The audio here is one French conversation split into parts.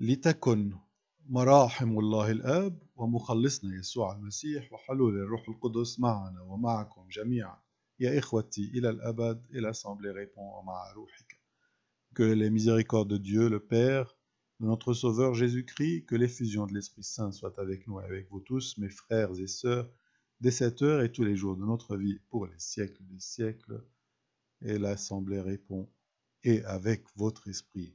Que les miséricordes de Dieu, le Père, de notre Sauveur Jésus-Christ, que l'effusion de l'Esprit Saint soit avec nous et avec vous tous, mes frères et sœurs, dès cette heure et tous les jours de notre vie, pour les siècles des siècles. Et l'Assemblée répond, et avec votre esprit.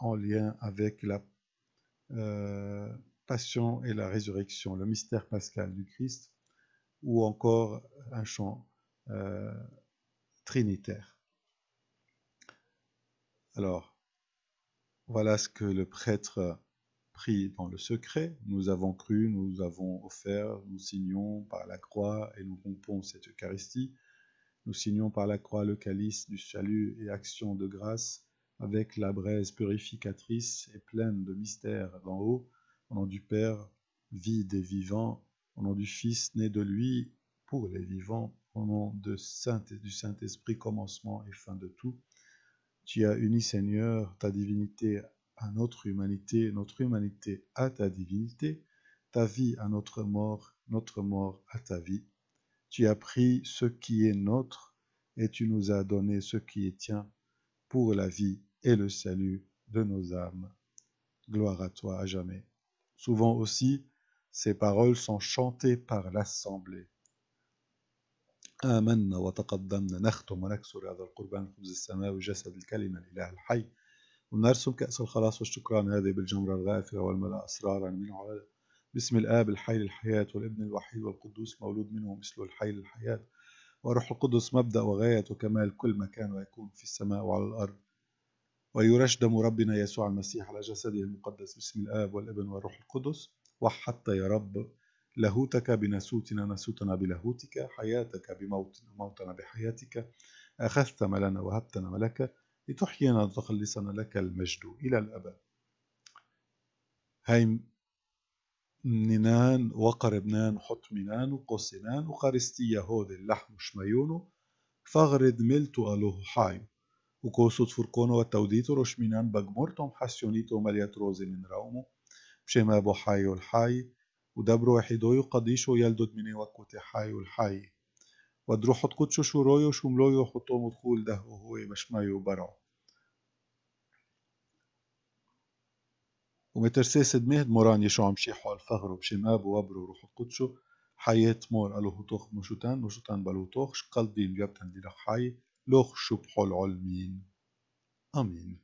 en lien avec la euh, passion et la résurrection, le mystère pascal du Christ, ou encore un chant euh, trinitaire. Alors, voilà ce que le prêtre prie dans le secret. Nous avons cru, nous avons offert, nous signons par la croix et nous rompons cette Eucharistie. Nous signons par la croix le calice du salut et action de grâce avec la braise purificatrice et pleine de mystères d'en haut, au nom du Père, vie des vivants, au nom du Fils né de lui, pour les vivants, au nom de du Saint-Esprit, commencement et fin de tout. Tu as uni, Seigneur, ta divinité à notre humanité, notre humanité à ta divinité, ta vie à notre mort, notre mort à ta vie. Tu as pris ce qui est notre et tu nous as donné ce qui est tien pour la vie et le salut de nos âmes. Gloire à toi à jamais. Souvent aussi, ces paroles sont chantées par l'assemblée. آمنا وتقدمنا نختم ونكسر هذا القربان خبز السماوي جسد الكلمة الإله الحي ونرسم كأس الخلاص والشكران هذه بالجمرة الغافرة والملا أسرارا من على باسم الآب الحي للحياة والابن الوحيد والقدوس مولود منه مثل الحي للحياة وروح القدس مبدأ وغاية وكمال كل مكان ويكون في السماء وعلى الأرض ويرش دم ربنا يسوع المسيح على جسده المقدس باسم الآب والابن والروح القدس وحتى يا رب لاهوتك بناسوتنا ناسوتنا بلاهوتك حياتك بموتنا موتنا بحياتك أخذت ملنا وهبتنا ملك لتحيينا وتخلصنا لك المجد إلى الأبد هاي ننان وقربنان حطمنان وقصنان وقارستية هود اللحم شميونو فغرد ملتو ألوه حايو o curso furkono روشمينان شمينان بجمرتم حسيونيتو مليات روزي من راومو بشما حاي والحاي ودبرو وحيدويو قديشو يلدد مني وكوتي حاي والحاي ودرو حط قدشو شورويو شملويو حطو مدخول ده وهو بشمايو برعو ومترسيس دمهد موران يشو عم شيحو الفغرو بشم بو وبرو روح قدشو حيات مور ألو هتوخ مشوتان مشوتان بلو توخ شقل دين جابتن دي حي Lorsque du règne